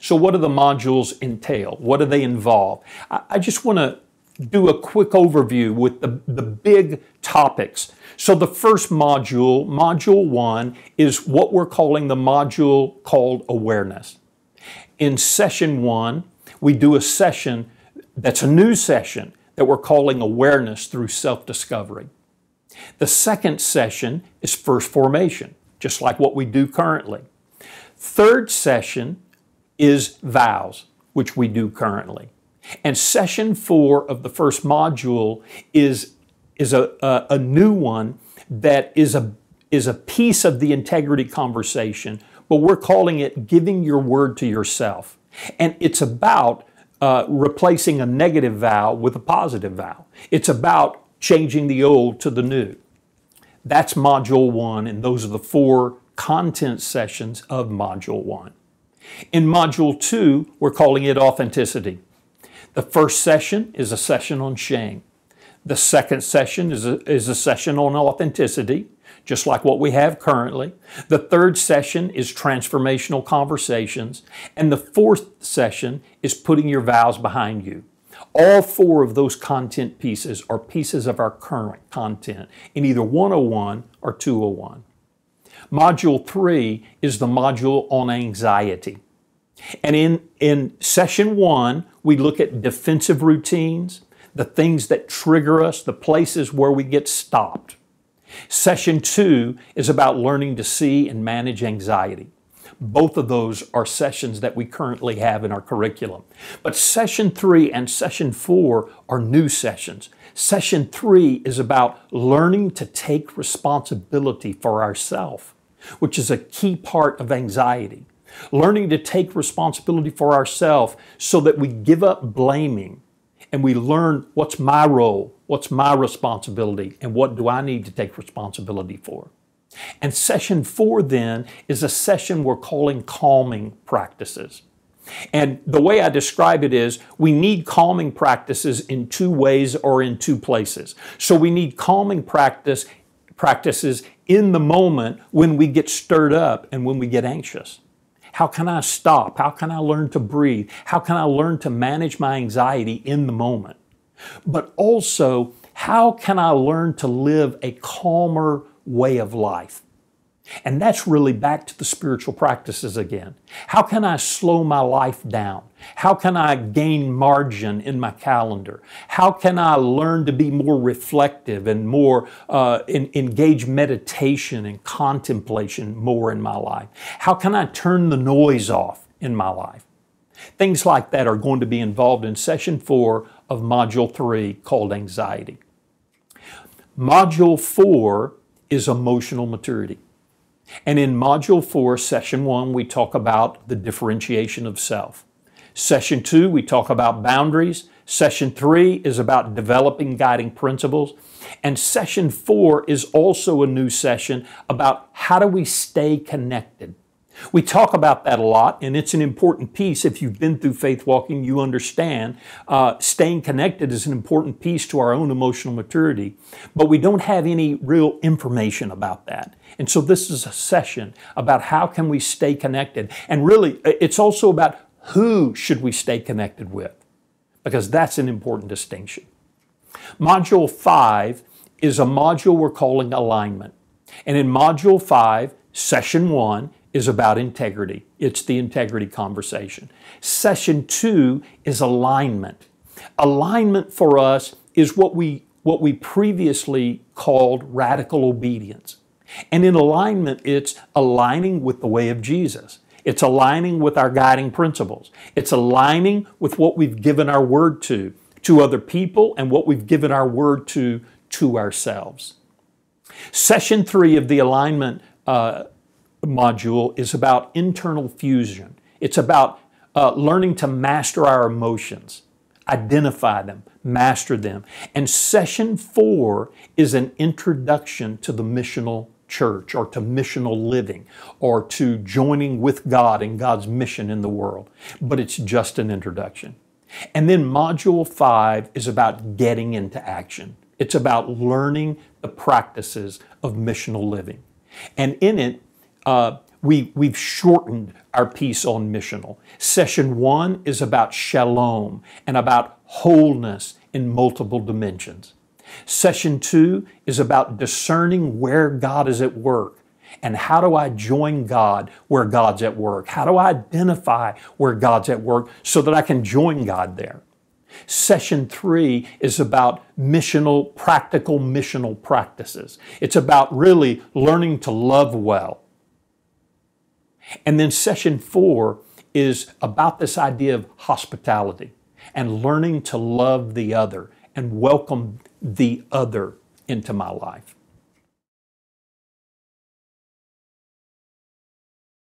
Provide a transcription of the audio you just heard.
So, what do the modules entail? What do they involve? I, I just want to do a quick overview with the, the big topics. So the first module, module one, is what we're calling the module called awareness. In session one, we do a session that's a new session that we're calling awareness through self-discovery. The second session is first formation, just like what we do currently. Third session is vows, which we do currently. And session four of the first module is, is a, a, a new one that is a, is a piece of the integrity conversation, but we're calling it giving your word to yourself. And it's about uh, replacing a negative vow with a positive vow. It's about changing the old to the new. That's module one, and those are the four content sessions of module one. In Module 2, we're calling it Authenticity. The first session is a session on shame. The second session is a, is a session on authenticity, just like what we have currently. The third session is transformational conversations. And the fourth session is putting your vows behind you. All four of those content pieces are pieces of our current content in either 101 or 201. Module three is the module on anxiety. And in, in session one, we look at defensive routines, the things that trigger us, the places where we get stopped. Session two is about learning to see and manage anxiety. Both of those are sessions that we currently have in our curriculum. But session three and session four are new sessions. Session three is about learning to take responsibility for ourselves, which is a key part of anxiety. Learning to take responsibility for ourselves so that we give up blaming and we learn what's my role, what's my responsibility, and what do I need to take responsibility for. And session four then is a session we're calling calming practices. And the way I describe it is we need calming practices in two ways or in two places. So we need calming practice practices in the moment when we get stirred up and when we get anxious. How can I stop? How can I learn to breathe? How can I learn to manage my anxiety in the moment? But also, how can I learn to live a calmer way of life. And that's really back to the spiritual practices again. How can I slow my life down? How can I gain margin in my calendar? How can I learn to be more reflective and more uh, in, engage meditation and contemplation more in my life? How can I turn the noise off in my life? Things like that are going to be involved in session four of module three called anxiety. Module four is emotional maturity. And in Module 4, Session 1, we talk about the differentiation of self. Session 2, we talk about boundaries. Session 3 is about developing guiding principles. And Session 4 is also a new session about how do we stay connected. We talk about that a lot, and it's an important piece. If you've been through faith walking, you understand uh, staying connected is an important piece to our own emotional maturity. But we don't have any real information about that. And so this is a session about how can we stay connected. And really, it's also about who should we stay connected with, because that's an important distinction. Module 5 is a module we're calling alignment. And in Module 5, Session 1, is about integrity. It's the integrity conversation. Session two is alignment. Alignment for us is what we, what we previously called radical obedience. And in alignment, it's aligning with the way of Jesus. It's aligning with our guiding principles. It's aligning with what we've given our word to, to other people, and what we've given our word to, to ourselves. Session three of the alignment uh, module is about internal fusion. It's about uh, learning to master our emotions, identify them, master them. And session four is an introduction to the missional church or to missional living or to joining with God and God's mission in the world. But it's just an introduction. And then module five is about getting into action. It's about learning the practices of missional living. And in it, uh, we, we've shortened our piece on missional. Session one is about shalom and about wholeness in multiple dimensions. Session two is about discerning where God is at work and how do I join God where God's at work? How do I identify where God's at work so that I can join God there? Session three is about missional, practical missional practices. It's about really learning to love well, and then session four is about this idea of hospitality and learning to love the other and welcome the other into my life.